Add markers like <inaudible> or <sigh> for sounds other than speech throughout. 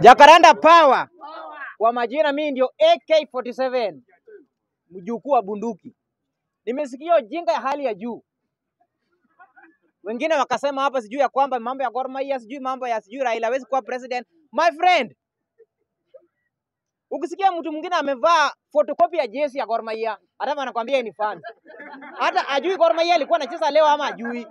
jakaranda Power kwa majina, mimi ndio AK47 mjukuu wa bunduki. Nimesikia ujinga ya hali ya juu, wengine wakasema hapa sijui ya kwamba mambo ya Gor Mahia sijui mambo ya sijui Raila hawezi kuwa president. My friend, ukisikia mtu mwingine amevaa photocopy ya jezi ya Gor Mahia, hata anakuambia ni fan, hata ajui Gor Mahia alikuwa anacheza leo ama ajui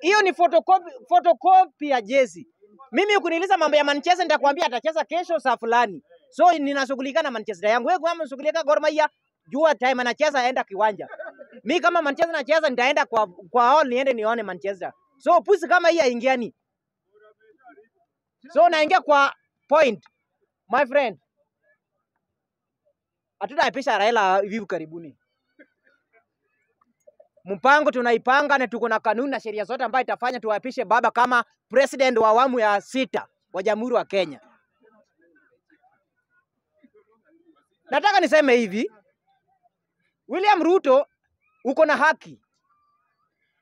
hiyo ni photocopy, photocopy ya jezi. Mimi ukuniuliza mambo ya Manchester nitakwambia atacheza kesho saa fulani, so ninashughulika na Manchester yangu. Wewe kama unashughulika Gor Mahia, jua time anacheza aenda kiwanja. Mi kama Manchester nacheza nitaenda kwa kwa hall niende nione Manchester. So pusi kama hii haingiani, so naingia kwa point my friend, hatutaapisha Raila hivi karibuni mpango tunaipanga na tuko na kanuni na sheria zote ambayo itafanya tuwapishe baba kama president wa awamu ya sita wa Jamhuri wa Kenya. Nataka niseme hivi, William Ruto uko na haki,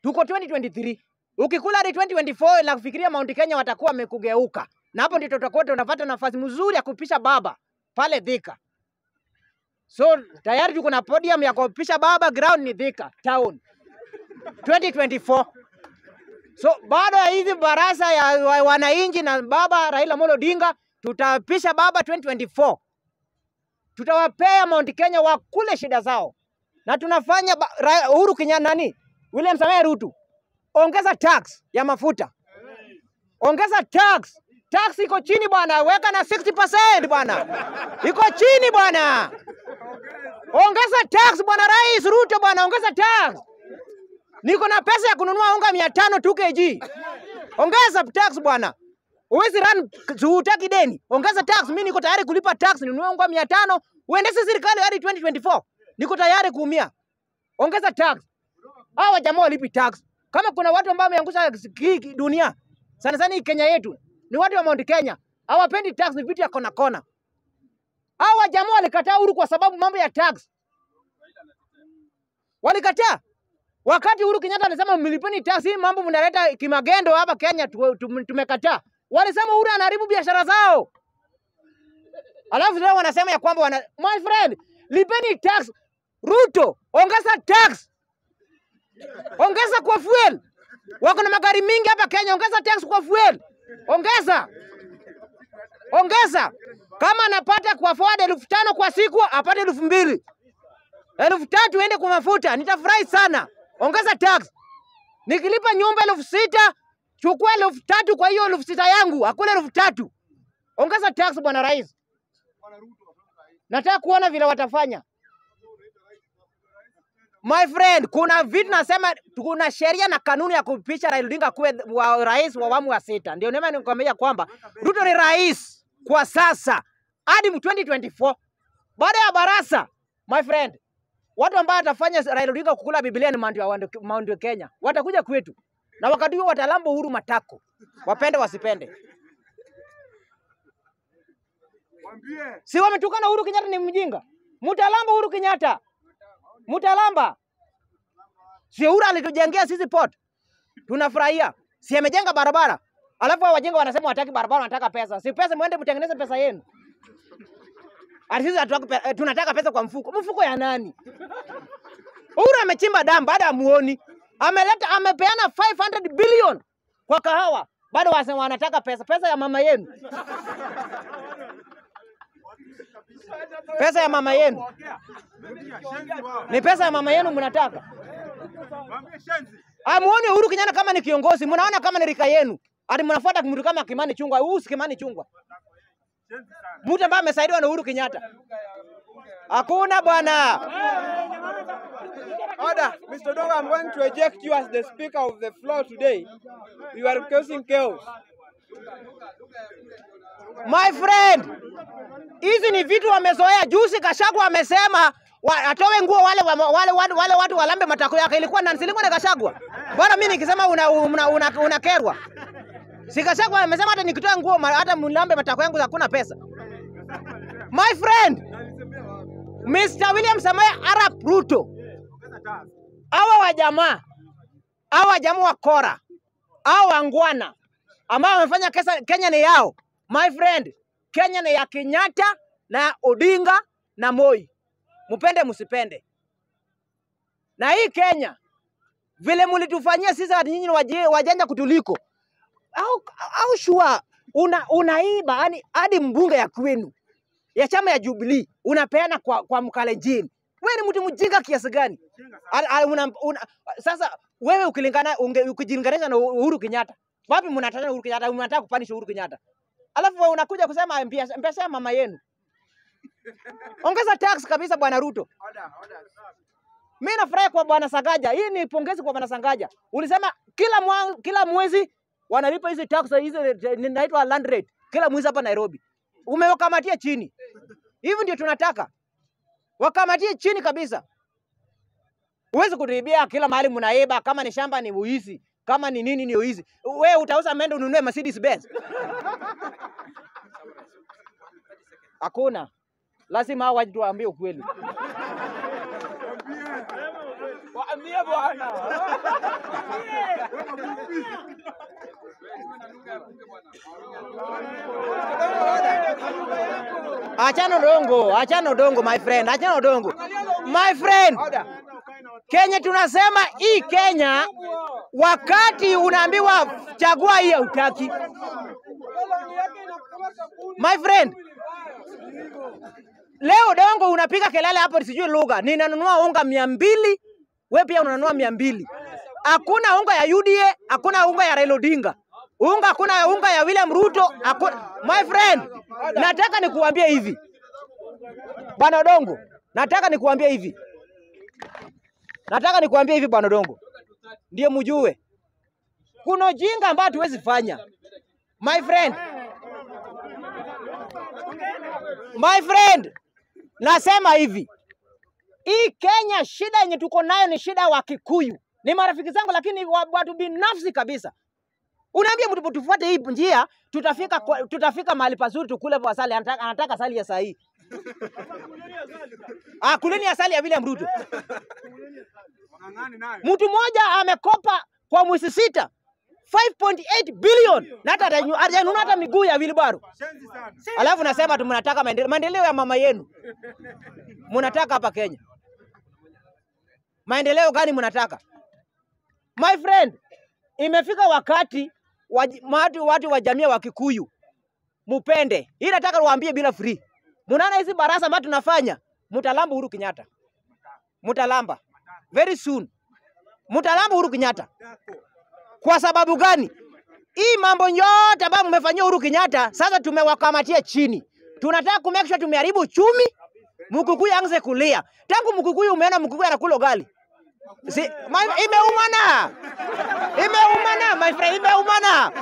tuko 2023 ukikula hadi 2024 na kufikiria Mount Kenya watakuwa wamekugeuka, na hapo ndio tutakuwa tunapata nafasi mzuri ya kupisha baba pale Thika. So tayari tuko na podium ya kupisha baba, ground ni Thika town. 2024. So baada ya hizi baraza ya wananchi na baba Raila Molo Odinga, tutapisha baba 2024, tutawapea Mount Kenya wakule shida zao, na tunafanya Uhuru Kenyatta nani, William Samoei Ruto, ongeza tax ya mafuta, ongeza tax tax iko chini bwana, weka na 60% bwana, iko chini bwana, ongeza tax bwana. Rais Ruto bwana, ongeza tax niko na pesa ya kununua unga mia tano 2 kg. Ongeza tax bwana, uwezi run hutaki deni, ongeza tax. Mimi niko tayari kulipa tax, ninunue unga mia tano uendeshe serikali hadi 2024. Niko tayari kuumia, ongeza tax. Hawa jamaa walipi tax. Kama kuna watu ambao wameangusha dunia sana sana hii Kenya yetu ni watu wa Mount Kenya, hawapendi tax, ni vitu ya kona kona. Hawa jamaa walikataa uhuru kwa sababu mambo ya tax walikataa Wakati Uhuru Kenyatta alisema mlipeni hii mambo mnaleta kimagendo hapa Kenya, tumekataa. Walisema Uhuru anaharibu biashara zao, alafu leo wanasema ya kwamba wana... My friend, lipeni tax. Ruto, ongeza tax, ongeza kwa fuel. Wako na magari mingi hapa Kenya, ongeza tax kwa fuel, ongeza ongeza. Kama anapata kwa forward elfu tano kwa siku apate elfu mbili elfu tatu ende kwa mafuta, nitafurahi sana ongeza tax. Nikilipa nyumba elfu sita chukua elfu tatu kwa hiyo elfu sita yangu, hakuna elfu tatu. Ongeza tax, bwana rais. Nataka kuona vile watafanya. My friend, kuna vitu nasema, kuna sheria na kanuni ya kupisha Raila Odinga kuwe wa rais wa awamu wa sita. Ndio nema nikwambia kwamba Ruto ni rais kwa sasa hadi 2024 baada ya barasa. My friend, Watu ambao watafanya Raila Odinga kukula Biblia ni Mount Kenya watakuja kwetu, na wakati huo watalamba Uhuru matako, wapende wasipende. Si wametukana Uhuru Kenyatta ni mjinga, mutalamba Uhuru Kenyatta, mutalamba. Si Uhuru alitujengea sisi port, tunafurahia. Si amejenga barabara, alafu wajenga wanasema wataki barabara, wanataka pesa. Si pesa, mwende mtengeneze pesa yenu. Ati sisi eh, tunataka pesa kwa mfuko. Mfuko ya nani? Uhuru amechimba damu baada ya muoni, ameleta amepeana 500 billion kwa kahawa, bado wase wanataka pesa, pesa ya mama yenu pesa ya mama yenu ni pesa ya mama yenu mnataka. Amuoni Uhuru Kenyatta kama ni kiongozi, mnaona kama ni rika yenu, ati mnafuata mtu kama Kimani Chungwa. si Kimani Chungwa mtu ambaye amesaidiwa na Uhuru Kenyatta? Hakuna bwana. Order. Mr. Dogo, I'm going to eject you as the speaker of the floor today. You are causing chaos. My friend, hizi ni vitu wamezoea. Juzi Kashagwa amesema wa, atowe nguo wale, wale, wale, wale, wale watu walambe matako yake. Ilikuwa nani? Silikuwa na Kashagwa. Bwana, mimi nikisema unakerwa una, una, una kwa amesema hata nikitoa nguo hata mlambe matako yangu hakuna pesa. My friend Mr. William Samoei Arap Ruto, hawa wa jamaa hawa jamaa wa kora hawa wangwana ambao wamefanya Kenya ni yao. My friend, Kenya ni ya Kenyatta na Odinga na Moi, mupende msipende. Na hii Kenya vile mulitufanyia sisi, nyinyi wajanja kutuliko au, au shua una, unaiba yani hadi mbunge ya kwenu ya chama ya Jubilee unapeana kwa, kwa Mkalenjin. Wewe ni mtu mjinga kiasi gani? Al, al, una, una, sasa wewe ukilingana ukijilinganisha na Uhuru Kenyatta, wapi mnataka Uhuru Kenyatta? Mnataka kupanisha Uhuru Kenyatta, alafu wewe unakuja kusema mpesa ya mama yenu. Ongeza tax kabisa, bwana Ruto. Mimi nafurahi kwa bwana Sagaja. hii ni pongezi kwa bwana Sagaja. Ulisema kila, mwa, kila mwezi wanalipa hizi tax hizo zinaitwa land rate kila mwezi hapa Nairobi, umewakamatia chini. Hivi ndio tunataka wakamatie chini kabisa. Huwezi kutuibia kila mahali, mnaiba. Kama ni shamba ni uizi, kama ni nini ni uizi. Wewe utauza mende ununue Mercedes Benz? Hakuna, lazima hao waje tuambie ukweli. Waambie bwana. Achana dongo, achana dongo my friend, achana dongo. my friend. Kenya tunasema hii Kenya, wakati unaambiwa chagua hii utaki. My friend, leo dongo unapiga kelele hapo, sijui lugha, ninanunua unga mia mbili, we pia unanunua mia mbili. Hakuna unga ya UDA, hakuna unga ya Raila Odinga unga, kuna unga ya William Ruto akuna... My friend, nataka nikuambie hivi bwana Odongo, nataka nikuambie hivi, nataka nikuambie hivi bwana Odongo, ndio mjue kuna jinga ambayo tuwezi fanya my friend, my friend, nasema hivi hii Kenya, shida yenye tuko nayo ni shida ya Wakikuyu. Ni marafiki zangu, lakini watu binafsi kabisa Unaambia mtu tufuate hii njia, tutafika kwa, tutafika mahali pazuri tukule kwa asali. Anataka, anataka asali ya sahihi. <laughs> Ah, kuleni asali ya William Ruto. Mtu mmoja amekopa kwa mwezi sita 5.8 bilion na hata hajanunua hata miguu ya wilbaro. Alafu nasema tu mnataka maendeleo, maendeleo ya mama yenu mnataka hapa Kenya. Maendeleo gani mnataka? My friend, imefika wakati watu, watu wa jamii wa Kikuyu mupende. Hii nataka niwaambie bila free. Munaona hizi barasa ambazo tunafanya, mutalamba Uhuru Kenyatta, mutalamba very soon, mutalamba Uhuru Kenyatta. Kwa sababu gani? Hii mambo yote ambayo mmefanyia Uhuru Kenyatta, sasa tumewakamatia chini. Tunataka kumake sure tumeharibu uchumi, Mkukuyu anze kulia. Tangu Mkukuyu umeona Mkukuyu anakula ugali Si, my, imeumana imeumana my friend, imeumana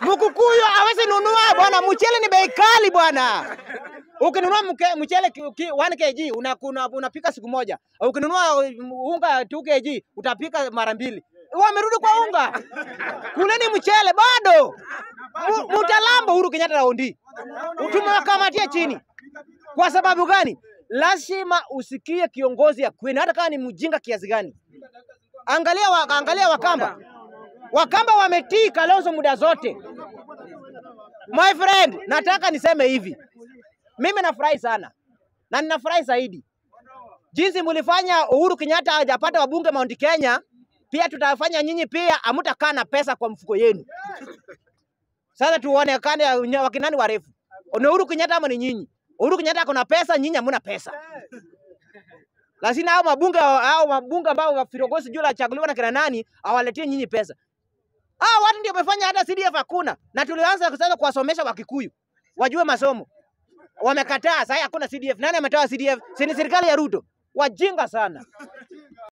Mkukuyu hawezi nunua bwana, mchele ni bei kali bwana. Ukinunua mchele 1 kg unapika una, una siku moja, ukinunua unga 2 kg utapika mara mbili. Wamerudi kwa unga, kuleni mchele bado. Mutalambo Uhuru Kenyatta raundi tumewakamatia chini kwa sababu gani? lazima usikie kiongozi ya hata kama ni mjinga kiasi gani. Angalia, wa, angalia Wakamba, Wakamba wametii Kalonzo muda zote. My friend, nataka niseme hivi, mimi nafurahi sana na ninafurahi zaidi jinsi mulifanya Uhuru Kenyatta hajapata wabunge Mount Kenya, pia tutafanya nyinyi pia, amutakaa na pesa kwa mfuko yenu. Sasa tuonekane wakinani warefu, ni Uhuru Kenyatta ama ni nyinyi? Uhuru Kenyatta ako na pesa, nyinyi hamuna pesa. Lakini hao mabunge hao mabunge ambao wafirogosi juu la chaguliwa na kina nani awaletie nyinyi pesa. Hao watu ndio wamefanya hata CDF hakuna. Na tulianza sasa kuwasomesha Wakikuyu wajue masomo. Wamekataa, sasa hakuna CDF. Nani ametoa CDF? Si serikali ya Ruto. Wajinga sana.